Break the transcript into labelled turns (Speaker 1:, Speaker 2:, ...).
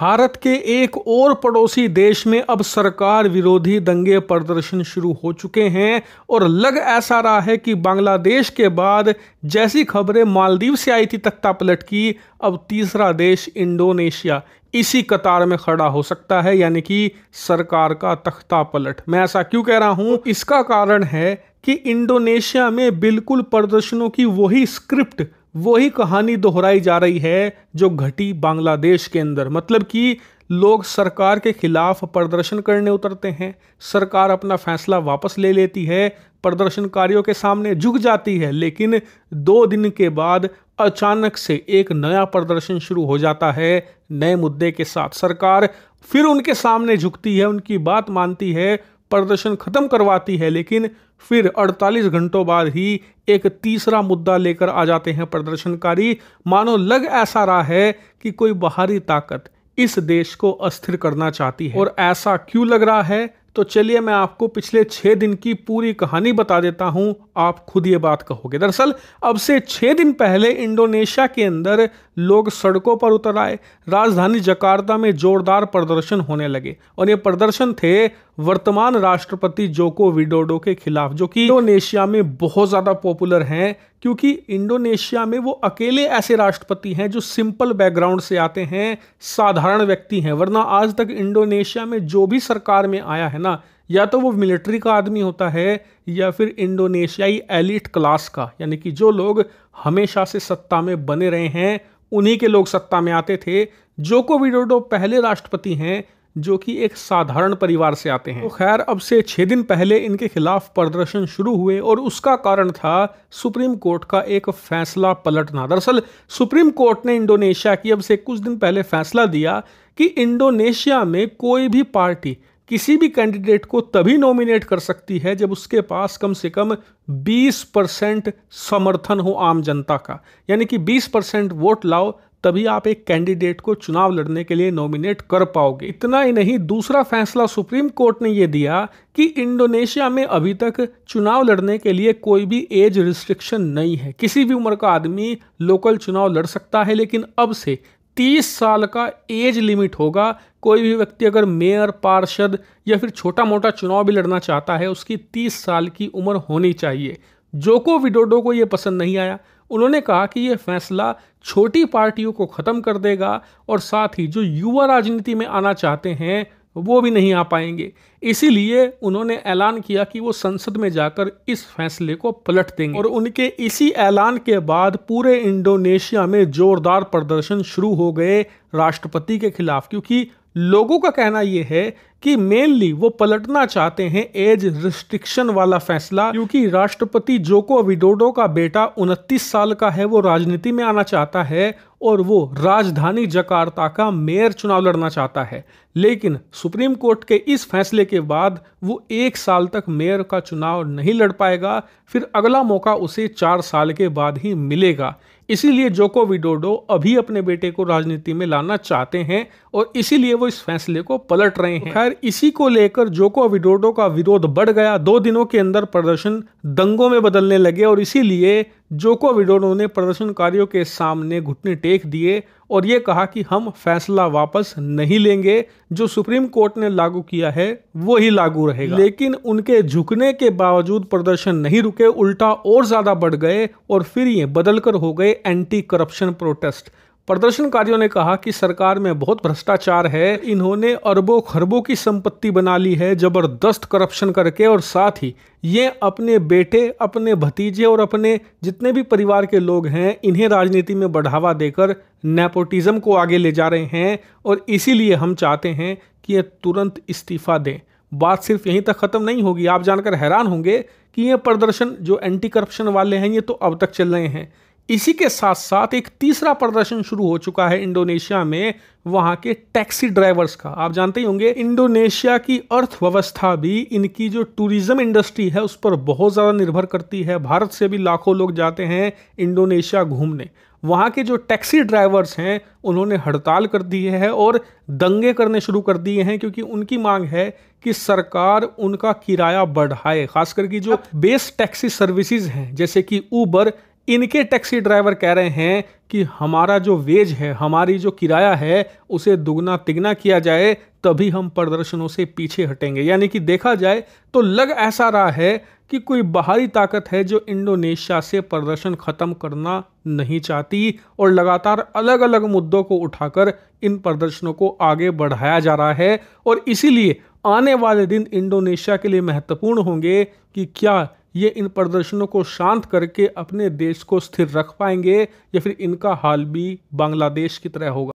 Speaker 1: भारत के एक और पड़ोसी देश में अब सरकार विरोधी दंगे प्रदर्शन शुरू हो चुके हैं और लग ऐसा रहा है कि बांग्लादेश के बाद जैसी खबरें मालदीव से आई थी तख्ता पलट की अब तीसरा देश इंडोनेशिया इसी कतार में खड़ा हो सकता है यानी कि सरकार का तख्ता पलट मैं ऐसा क्यों कह रहा हूं इसका कारण है कि इंडोनेशिया में बिल्कुल प्रदर्शनों की वही स्क्रिप्ट वही कहानी दोहराई जा रही है जो घटी बांग्लादेश के अंदर मतलब कि लोग सरकार के खिलाफ प्रदर्शन करने उतरते हैं सरकार अपना फैसला वापस ले लेती है प्रदर्शनकारियों के सामने झुक जाती है लेकिन दो दिन के बाद अचानक से एक नया प्रदर्शन शुरू हो जाता है नए मुद्दे के साथ सरकार फिर उनके सामने झुकती है उनकी बात मानती है प्रदर्शन खत्म करवाती है लेकिन फिर 48 घंटों बाद ही एक तीसरा मुद्दा लेकर आ जाते हैं प्रदर्शनकारी मानो लग ऐसा रहा है कि कोई बाहरी ताकत इस देश को अस्थिर करना चाहती है और ऐसा क्यों लग रहा है तो चलिए मैं आपको पिछले छः दिन की पूरी कहानी बता देता हूँ आप खुद ये बात कहोगे दरअसल अब से छः दिन पहले इंडोनेशिया के अंदर लोग सड़कों पर उतर आए राजधानी जकार्ता में जोरदार प्रदर्शन होने लगे और ये प्रदर्शन थे वर्तमान राष्ट्रपति जोको विडोडो के खिलाफ जो कि इंडोनेशिया में बहुत ज़्यादा पॉपुलर हैं क्योंकि इंडोनेशिया में वो अकेले ऐसे राष्ट्रपति हैं जो सिंपल बैकग्राउंड से आते हैं साधारण व्यक्ति हैं वरना आज तक इंडोनेशिया में जो भी सरकार में आया है ना या तो वो मिलिट्री का आदमी होता है या फिर इंडोनेशियाई एलिट क्लास का यानी कि जो लोग हमेशा से सत्ता में बने रहे हैं उन्हीं के लोग सत्ता में आते थे जोको विडोडो पहले राष्ट्रपति हैं जो कि एक साधारण परिवार से आते हैं तो खैर अब से छः दिन पहले इनके खिलाफ प्रदर्शन शुरू हुए और उसका कारण था सुप्रीम कोर्ट का एक फैसला पलटना दरअसल सुप्रीम कोर्ट ने इंडोनेशिया की अब से कुछ दिन पहले फैसला दिया कि इंडोनेशिया में कोई भी पार्टी किसी भी कैंडिडेट को तभी नॉमिनेट कर सकती है जब उसके पास कम से कम 20 परसेंट समर्थन हो आम जनता का यानी कि 20 परसेंट वोट लाओ तभी आप एक कैंडिडेट को चुनाव लड़ने के लिए नॉमिनेट कर पाओगे इतना ही नहीं दूसरा फैसला सुप्रीम कोर्ट ने यह दिया कि इंडोनेशिया में अभी तक चुनाव लड़ने के लिए कोई भी एज रिस्ट्रिक्शन नहीं है किसी भी उम्र का आदमी लोकल चुनाव लड़ सकता है लेकिन अब से 30 साल का एज लिमिट होगा कोई भी व्यक्ति अगर मेयर पार्षद या फिर छोटा मोटा चुनाव भी लड़ना चाहता है उसकी 30 साल की उम्र होनी चाहिए जोको विडोडो को यह पसंद नहीं आया उन्होंने कहा कि यह फैसला छोटी पार्टियों को ख़त्म कर देगा और साथ ही जो युवा राजनीति में आना चाहते हैं वो भी नहीं आ पाएंगे इसीलिए उन्होंने ऐलान किया कि वो संसद में जाकर इस फैसले को पलट देंगे और उनके इसी ऐलान के बाद पूरे इंडोनेशिया में जोरदार प्रदर्शन शुरू हो गए राष्ट्रपति के खिलाफ क्योंकि लोगों का कहना यह है कि मेनली वो पलटना चाहते हैं एज रिस्ट्रिक्शन वाला फैसला क्योंकि राष्ट्रपति जोको विडोडो का बेटा उनतीस साल का है वो राजनीति में आना चाहता है और वो राजधानी जकार्ता का मेयर चुनाव लड़ना चाहता है लेकिन सुप्रीम कोर्ट के इस फैसले के बाद वो एक साल तक मेयर का चुनाव नहीं लड़ पाएगा फिर अगला मौका उसे चार साल के बाद ही मिलेगा इसीलिए जोको विडोडो अभी अपने बेटे को राजनीति में लाना चाहते हैं और इसीलिए वो इस फैसले को पलट रहे हैं खैर इसी को लेकर जोको विडोडो का विरोध बढ़ गया दो दिनों के अंदर प्रदर्शन दंगों में बदलने लगे और इसीलिए जोको विडोनो ने प्रदर्शनकारियों के सामने घुटने टेक दिए और ये कहा कि हम फैसला वापस नहीं लेंगे जो सुप्रीम कोर्ट ने लागू किया है वो ही लागू रहेगा लेकिन उनके झुकने के बावजूद प्रदर्शन नहीं रुके उल्टा और ज़्यादा बढ़ गए और फिर ये बदलकर हो गए एंटी करप्शन प्रोटेस्ट प्रदर्शनकारियों ने कहा कि सरकार में बहुत भ्रष्टाचार है इन्होंने अरबों खरबों की संपत्ति बना ली है जबरदस्त करप्शन करके और साथ ही ये अपने बेटे अपने भतीजे और अपने जितने भी परिवार के लोग हैं इन्हें राजनीति में बढ़ावा देकर नेपोटिज्म को आगे ले जा रहे हैं और इसीलिए हम चाहते हैं कि ये तुरंत इस्तीफा दें बात सिर्फ यहीं तक ख़त्म नहीं होगी आप जानकर हैरान होंगे कि ये प्रदर्शन जो एंटी करप्शन वाले हैं ये तो अब तक चल रहे हैं इसी के साथ साथ एक तीसरा प्रदर्शन शुरू हो चुका है इंडोनेशिया में वहाँ के टैक्सी ड्राइवर्स का आप जानते ही होंगे इंडोनेशिया की अर्थव्यवस्था भी इनकी जो टूरिज्म इंडस्ट्री है उस पर बहुत ज़्यादा निर्भर करती है भारत से भी लाखों लोग जाते हैं इंडोनेशिया घूमने वहाँ के जो टैक्सी ड्राइवर्स हैं उन्होंने हड़ताल कर दी है और दंगे करने शुरू कर दिए हैं क्योंकि उनकी मांग है कि सरकार उनका किराया बढ़ाए खासकर की जो बेस टैक्सी सर्विसेज हैं जैसे कि ऊबर इनके टैक्सी ड्राइवर कह रहे हैं कि हमारा जो वेज है हमारी जो किराया है उसे दुगना तिगना किया जाए तभी हम प्रदर्शनों से पीछे हटेंगे यानी कि देखा जाए तो लग ऐसा रहा है कि कोई बाहरी ताकत है जो इंडोनेशिया से प्रदर्शन ख़त्म करना नहीं चाहती और लगातार अलग अलग मुद्दों को उठाकर इन प्रदर्शनों को आगे बढ़ाया जा रहा है और इसीलिए आने वाले दिन इंडोनेशिया के लिए महत्वपूर्ण होंगे कि क्या ये इन प्रदर्शनों को शांत करके अपने देश को स्थिर रख पाएंगे या फिर इनका हाल भी बांग्लादेश की तरह होगा